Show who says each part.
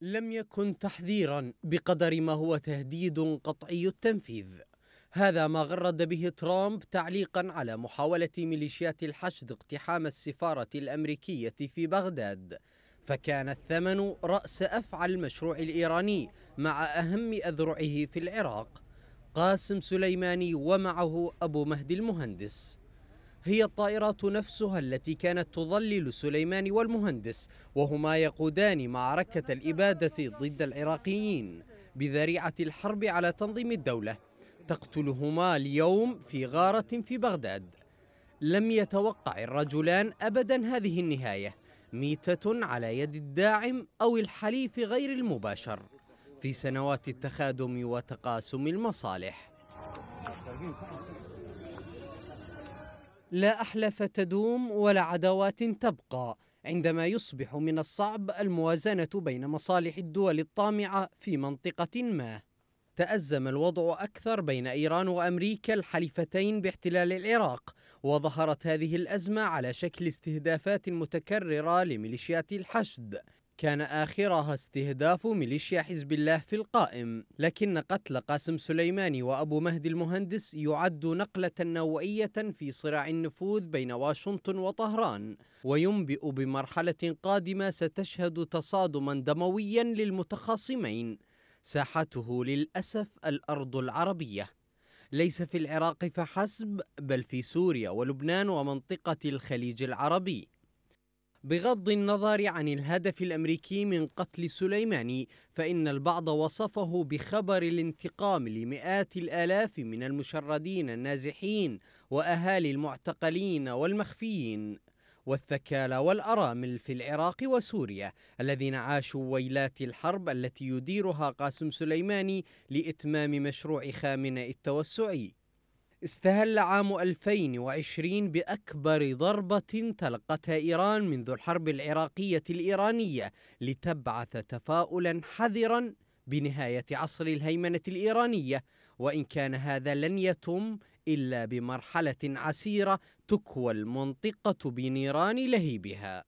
Speaker 1: لم يكن تحذيرا بقدر ما هو تهديد قطعي التنفيذ هذا ما غرد به ترامب تعليقا على محاولة ميليشيات الحشد اقتحام السفارة الأمريكية في بغداد فكان الثمن رأس أفعى المشروع الإيراني مع أهم أذرعه في العراق قاسم سليماني ومعه أبو مهدي المهندس هي الطائرات نفسها التي كانت تظلل سليمان والمهندس وهما يقودان معركة الإبادة ضد العراقيين بذريعة الحرب على تنظيم الدولة تقتلهما اليوم في غارة في بغداد لم يتوقع الرجلان أبدا هذه النهاية ميتة على يد الداعم أو الحليف غير المباشر في سنوات التخادم وتقاسم المصالح لا أحلف تدوم ولا عداوات تبقى عندما يصبح من الصعب الموازنة بين مصالح الدول الطامعة في منطقة ما تأزم الوضع أكثر بين إيران وأمريكا الحليفتين باحتلال العراق وظهرت هذه الأزمة على شكل استهدافات متكررة لميليشيات الحشد كان آخرها استهداف ميليشيا حزب الله في القائم لكن قتل قاسم سليماني وأبو مهدي المهندس يعد نقلة نوعية في صراع النفوذ بين واشنطن وطهران وينبئ بمرحلة قادمة ستشهد تصادما دمويا للمتخاصمين ساحته للأسف الأرض العربية ليس في العراق فحسب بل في سوريا ولبنان ومنطقة الخليج العربي بغض النظر عن الهدف الامريكي من قتل سليماني فان البعض وصفه بخبر الانتقام لمئات الالاف من المشردين النازحين واهالي المعتقلين والمخفيين والثكالى والارامل في العراق وسوريا الذين عاشوا ويلات الحرب التي يديرها قاسم سليماني لاتمام مشروع خامنئي التوسعي استهل عام 2020 بأكبر ضربة تلقتها إيران منذ الحرب العراقية الإيرانية لتبعث تفاؤلا حذرا بنهاية عصر الهيمنة الإيرانية وإن كان هذا لن يتم إلا بمرحلة عسيرة تكوى المنطقة بنيران لهيبها